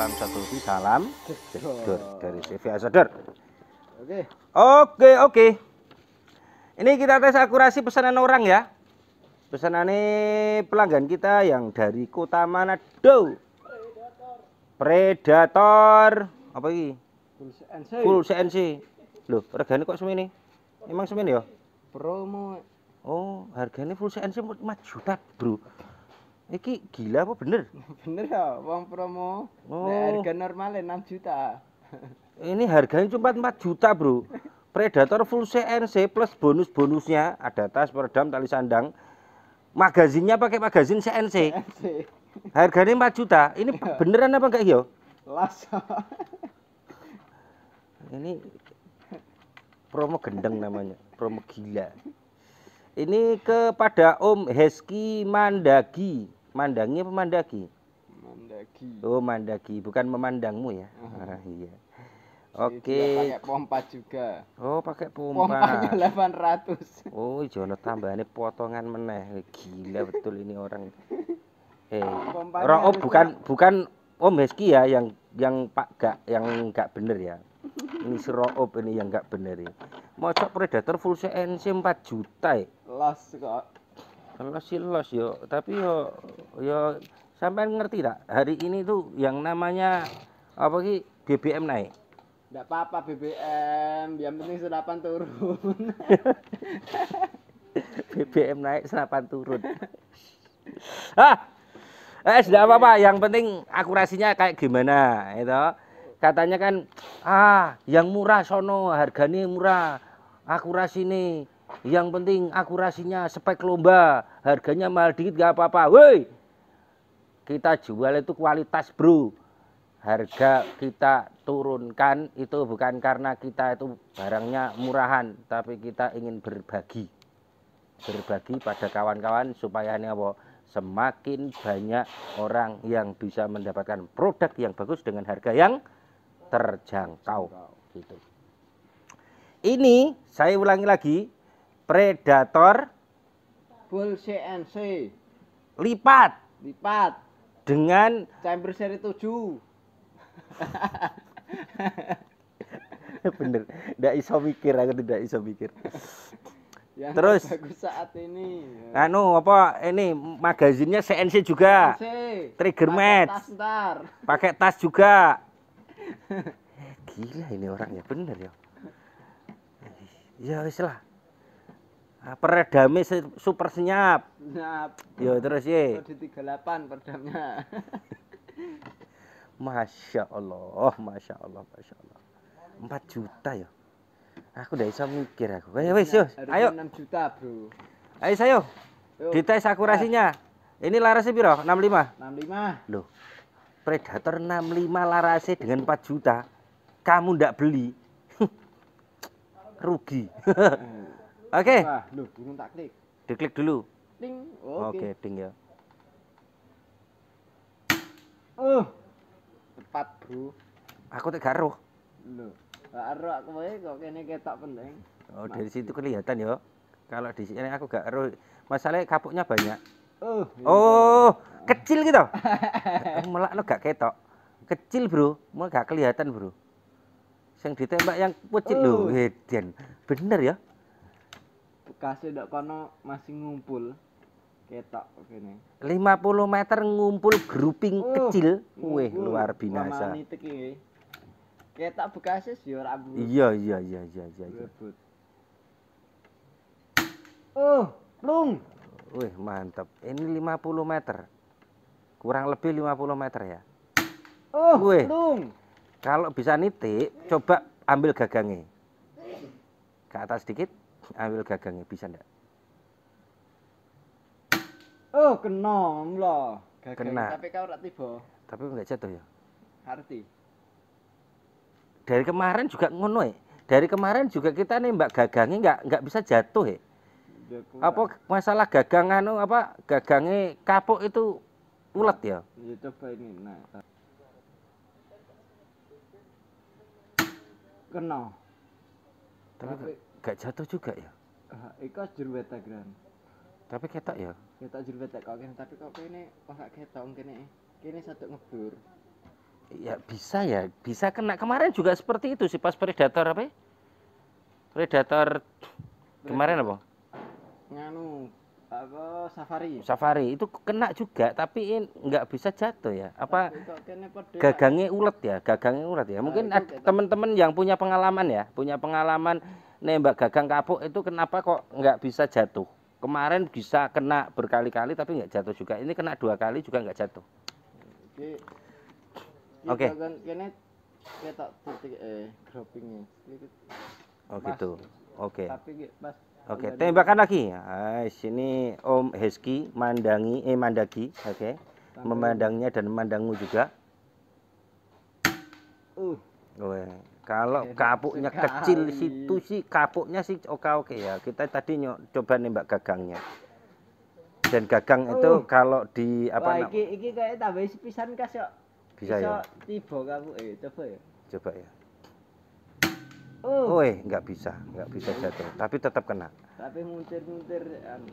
salam satu salam jedor dari CV Asador. Oke. Oke, oke. Ini kita tes akurasi pesanan orang ya. Pesanan ini pelanggan kita yang dari kota Manado. Predator. Apa ini? Full CNC. Loh, regane kok semini? Emang semini ya? Promo. Oh, harganya full CNC 4 juta, Bro. Iki gila apa bener? bener ya, uang promo. Oh. harga normal 6 ya juta. Ini harganya cuma 4 juta, Bro. Predator full CNC plus bonus-bonusnya ada tas, peredam, tali sandang. Magazinnya pakai magazin CNC. CNC. Harganya 4 juta. Ini iya. beneran apa enggak, yo? Lasa. Ini promo gendeng namanya, promo gila. Ini kepada Om Heski Mandagi. Mandangi apa mandaki? Mandaki. Oh, mandaki, bukan memandangmu ya. Ah, iya. Oke. Okay. Pakai pompa juga. Oh, pakai pompa. Pompanya 800. Oh, iya, jono tambahane potongan meneh. Eh, gila betul ini orang. Eh, hey. oh bukan bukan Om oh, Heski ya yang yang Pak gak yang gak bener ya. Ini si ini yang gak bener ya. Mocok predator full CNC 4 juta ya. Los kok les kan sih los yo tapi yo yo sampai ngerti tak hari ini tuh yang namanya apa ki BBM naik Tidak apa-apa BBM, yang penting senapan turun. BBM naik senapan turun. ah. Eh, tidak apa-apa, yang penting akurasinya kayak gimana, itu. Ya Katanya kan ah, yang murah sono, harganya murah. Akurasi nih yang penting akurasinya spek lomba, harganya mahal dikit gak apa-apa. Woi, kita jual itu kualitas bro. Harga kita turunkan itu bukan karena kita itu barangnya murahan, tapi kita ingin berbagi. Berbagi pada kawan-kawan supaya ini apa? Semakin banyak orang yang bisa mendapatkan produk yang bagus dengan harga yang terjangkau gitu. Ini saya ulangi lagi, predator full CNC lipat lipat dengan chamber seri 7 bener tidak iso mikir aku tidak iso mikir yang terus bagus saat ini anu apa ini magazinnya CNC juga CNC. trigger match pakai tas juga gila ini orangnya bener ya ya wis lah Ah, peredame super senyap. Senyap. Yo terus ya Di 38 peredamnya. Masya Allah, Masya Allah, Masya Allah. 4 juta ya. Aku udah bisa mikir aku. Ayo wis yo. Ayo 6 juta, Bro. Ayo sayo. Dites akurasinya. Nah. Ini larasnya biro 65. 65. Loh. Predator 65 larasnya dengan 4 juta. Kamu ndak beli. Rugi. Nah. Oke. Okay. Nah, klik. dulu. Oke, okay. okay, ding ya. Uh. Tepat, Bro. Aku tak garuh. Loh, Garuh aku wae kok kene ketok penting. Oh, dari situ kelihatan ya. Kalau di sini aku gak garuh. Masalahnya kapuknya banyak. Uh, oh, iya. kecil gitu. Melak lo gak ketok. Kecil, Bro. Mau gak kelihatan, Bro. Yang ditembak yang kecil uh. lho, Bener ya? kasih dok kono masih ngumpul ketok lima puluh meter ngumpul grouping uh, kecil weh luar binasa ketok bekasnya sih ora iya iya iya iya iya, iya. rebut uh plung weh mantap ini lima puluh meter kurang lebih lima puluh meter ya oh, uh, weh plung kalau bisa nitik coba ambil gagangnya ke atas sedikit awil gagangnya bisa ndak? Oh, kena loh. Gagang kena. Tapi kau ora tiba. Tapi enggak jatuh ya. Arti. Dari kemarin juga ngono ya. Dari kemarin juga kita nih Mbak gagangnya enggak enggak bisa jatuh ya. Apa masalah gagang anu apa gagangnya kapok itu ulet ya? Ya coba ini. Nah. Kena. Tapi, Tapi gak jatuh juga ya uh, iku jeruwet gran tapi ketok ya ketok jeruwet kok kene tapi kok kene pakai ketok kene kene satu ngebur ya bisa ya bisa kena kemarin juga seperti itu sih pas predator apa ya? predator kemarin apa nganu apa safari safari itu kena juga tapi nggak bisa jatuh ya apa gagangnya ulet ya gagangnya ulet ya ah, mungkin teman-teman yang punya pengalaman ya punya pengalaman nembak gagang kapuk itu kenapa kok nggak bisa jatuh? Kemarin bisa kena berkali-kali tapi nggak jatuh juga. Ini kena dua kali juga nggak jatuh. Oke. Okay. Oke. Okay. Eh, oh gitu. Oke. Oke, okay. tembakan lagi. Nah, sini Om Heski mandangi eh mandagi, oke. Okay. Memandangnya dan memandangmu juga. Uh. Oh, ya. Kalau iya, kapuknya sekali. Iya. kecil iya. situ sih kapuknya sih oke-oke ya. Kita tadi nyok coba nembak gagangnya. Dan gagang uh. itu oh. kalau di apa Wah, iki iki kayak tambah sepisan kas yuk. Bisa ya. Tiba kamu eh coba ya. Coba ya. Oh, eh nggak bisa, nggak bisa jatuh, tapi tetap kena. Tapi muncir muncir anu.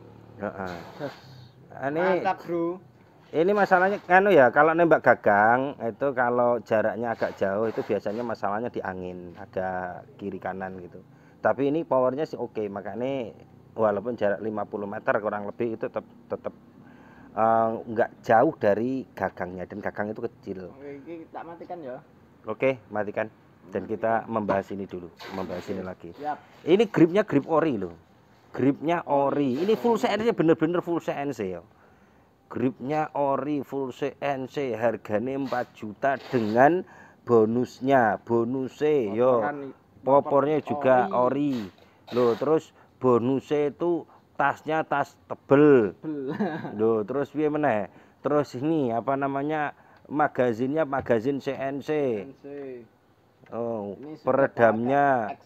Heeh. um. uh -uh. Ini mantap, Bro ini masalahnya kanu ya kalau nembak gagang itu kalau jaraknya agak jauh itu biasanya masalahnya di angin agak kiri kanan gitu tapi ini powernya sih oke makanya walaupun jarak 50 meter kurang lebih itu tetap tetap eh, nggak uh, jauh dari gagangnya dan gagang itu kecil oke kita matikan ya oke matikan dan kita membahas ini dulu membahas ini lagi Siap. ini gripnya grip ori loh gripnya ori ini full CNC bener-bener full CNC ya gripnya ori full CNC harganya 4 juta dengan bonusnya bonusnya yo popornya juga ori, loh terus bonusnya itu tasnya tas tebel loh terus dia mana? terus ini apa namanya magazinnya magazin CNC, oh peredamnya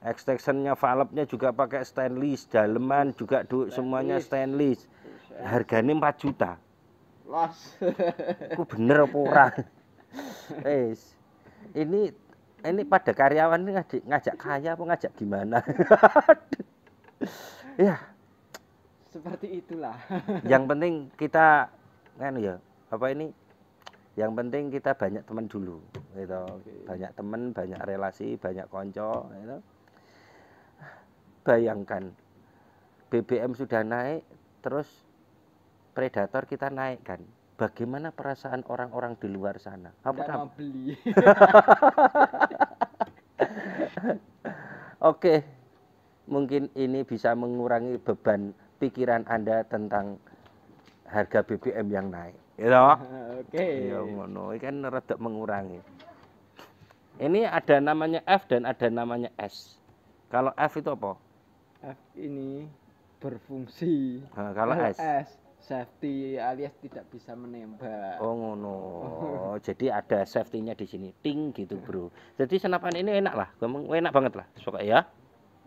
extensionnya valve-nya juga pakai stainless daleman juga du, semuanya stainless harganya 4 juta los aku bener pura. ora ini ini pada karyawan ini ngajak, ngajak kaya apa ngajak gimana ya seperti itulah yang penting kita kan ya apa ini yang penting kita banyak teman dulu gitu okay. banyak teman banyak relasi banyak konco gitu. bayangkan BBM sudah naik terus predator kita naikkan bagaimana perasaan orang-orang di luar sana? Apa mau beli. Oke, mungkin ini bisa mengurangi beban pikiran Anda tentang harga BBM yang naik. Ya, Oke. Ya ngono, kan rada mengurangi. Ini ada namanya F dan ada namanya S. Kalau F itu apa? F ini berfungsi. Nah, kalau S. S safety alias tidak bisa menembak. Oh ngono. jadi ada safety-nya di sini. Ting gitu, ya. Bro. Jadi senapan ini enak lah. Kamu enak banget lah. Suka ya.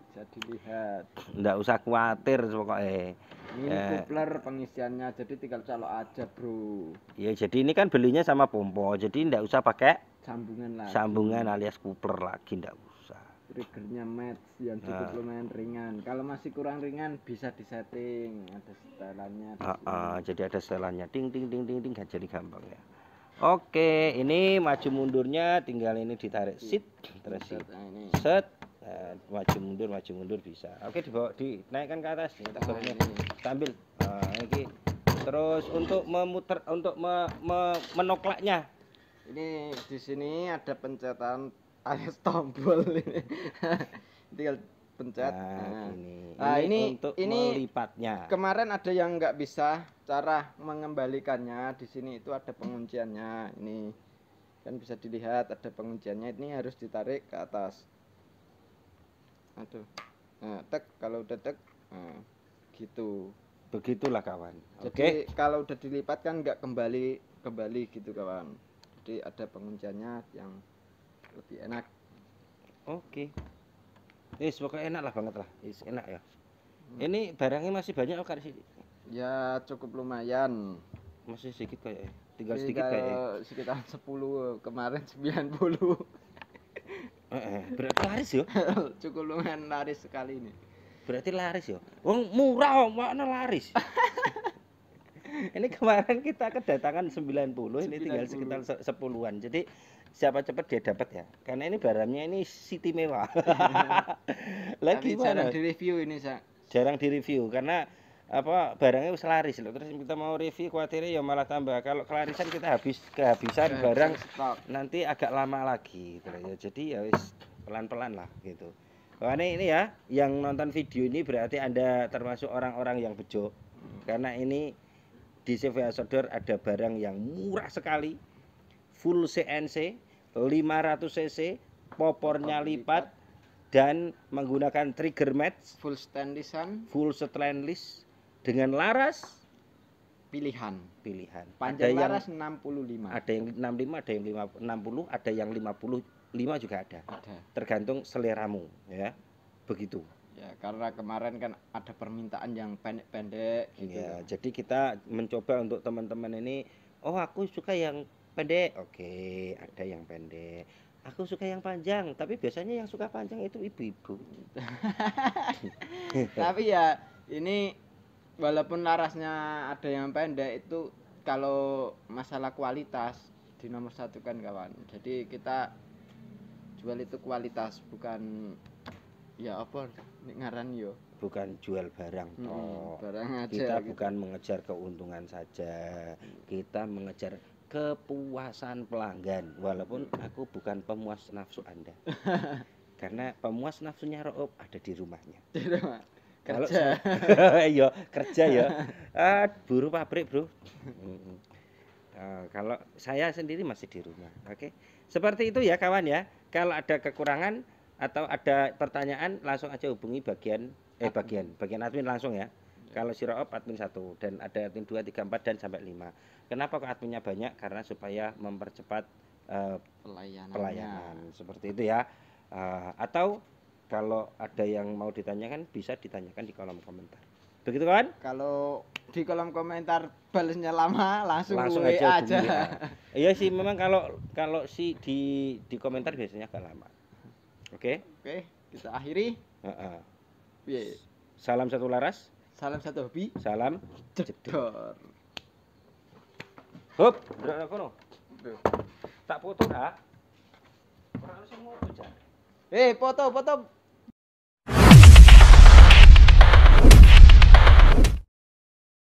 Bisa dilihat. Enggak usah khawatir pokoknya. Ini eh. Ya. kupler pengisiannya jadi tinggal colok aja, Bro. Ya, jadi ini kan belinya sama pompo. Jadi enggak usah pakai sambungan lagi. Sambungan alias kupler lagi enggak triggernya match yang cukup nah. lumayan ringan kalau masih kurang ringan bisa disetting ada setelannya uh, uh, jadi ada setelannya ting ting ting ting ting gak jadi gampang ya Oke, ini maju mundurnya tinggal ini ditarik iya. sit, terus sit, set, nah, maju mundur, maju mundur bisa. Oke, dibawa dinaikkan ke atas, kita ah, ini. sambil nah, ini. Terus untuk memutar, untuk me, me, menoklaknya. Ini di sini ada pencetan alias tombol ini tinggal pencet nah, nah. Ini. nah ini ini, untuk ini melipatnya kemarin ada yang nggak bisa cara mengembalikannya di sini itu ada pengunciannya ini kan bisa dilihat ada pengunciannya ini harus ditarik ke atas aduh nah, tek kalau udah tek nah, gitu begitulah kawan jadi okay. kalau udah dilipat kan nggak kembali kembali gitu kawan jadi ada pengunciannya yang lebih enak oke okay. Yes, pokoknya enak lah banget lah is enak ya hmm. ini barangnya masih banyak oh sini ya cukup lumayan masih sedikit kayak tinggal Jadi sedikit kayak ya? sekitar 10 kemarin 90 eh, eh, berarti laris ya cukup lumayan laris sekali ini berarti laris ya wong murah makna laris ini kemarin kita kedatangan 90, 90. ini tinggal sekitar 10-an jadi siapa cepat dia dapat ya karena ini barangnya ini city mewah lagi jarang di review ini sa jarang di review karena apa barangnya harus laris loh terus kita mau review khawatirnya ya malah tambah kalau kelarisan kita habis kehabisan barang stop. nanti agak lama lagi gitu ya jadi ya wis pelan-pelan lah gitu karena ini ya yang nonton video ini berarti anda termasuk orang-orang yang bejo hmm. karena ini di CV Sodor ada barang yang murah sekali full CNC 500 cc popornya lipat dan menggunakan trigger match full stainlessan full stainless dengan laras pilihan pilihan panjang ada laras yang, 65 ada yang 65 ada yang 50, 60 ada yang 55 juga ada, ada. tergantung seleramu ya begitu ya karena kemarin kan ada permintaan yang pendek-pendek gitu ya, ya. jadi kita mencoba untuk teman-teman ini oh aku suka yang pendek oke ada yang pendek aku suka yang panjang tapi biasanya yang suka panjang itu ibu-ibu tapi ya ini walaupun larasnya ada yang pendek itu kalau masalah kualitas di nomor satu kan kawan jadi kita jual itu kualitas bukan ya apa ngaran yo bukan jual barang hmm, toh barang aja kita gitu. bukan mengejar keuntungan saja kita mengejar kepuasan pelanggan walaupun hmm. aku bukan pemuas nafsu Anda. Karena pemuas nafsunya Roop ada di rumahnya. Kalau kerja. ya kerja ya. Ah, buru pabrik, Bro. Uh, kalau saya sendiri masih di rumah. Oke. Okay? Seperti itu ya kawan ya. Kalau ada kekurangan atau ada pertanyaan langsung aja hubungi bagian eh bagian bagian admin langsung ya. Kalau siroop admin satu dan ada admin dua, tiga, empat dan sampai lima. Kenapa kok adminnya banyak? Karena supaya mempercepat uh, eh, pelayanan. Pelayanan seperti itu ya. Uh, atau kalau ada yang mau ditanyakan bisa ditanyakan di kolom komentar. Begitu kan? Kalau di kolom komentar balasnya lama langsung, langsung aja. aja. Ya. iya sih memang kalau kalau si di di komentar biasanya agak lama. Oke. Okay? Oke, okay, kita akhiri. Uh -uh. Yeah. Salam satu laras. Salam satu hobi. Salam jedor. Hop, ndak ana kono. Tak foto dah. Ora usah ngopo, Eh, foto, foto.